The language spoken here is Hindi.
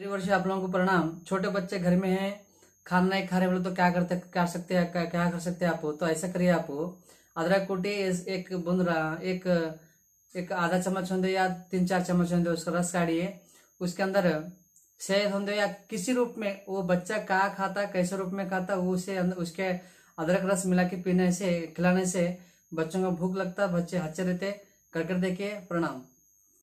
मेरी वर्ष आप लोगों को प्रणाम छोटे बच्चे घर में हैं खाना नहीं खा रहे बोले तो क्या करते क्या सकते हैं क्या, क्या कर सकते हैं आप तो ऐसा करिए आप अदरक कोटी एक बुन एक एक आधा चम्मच होंगे या तीन चार चम्मच होंगे उसका रस काटिए उसके अंदर शहद होंगे या किसी रूप में वो बच्चा क्या खाता कैसे रूप में खाता वो उसे उसके अदरक रस मिला के पीने से खिलाने से बच्चों को भूख लगता बच्चे हच्चे रहते कर कर देखिए प्रणाम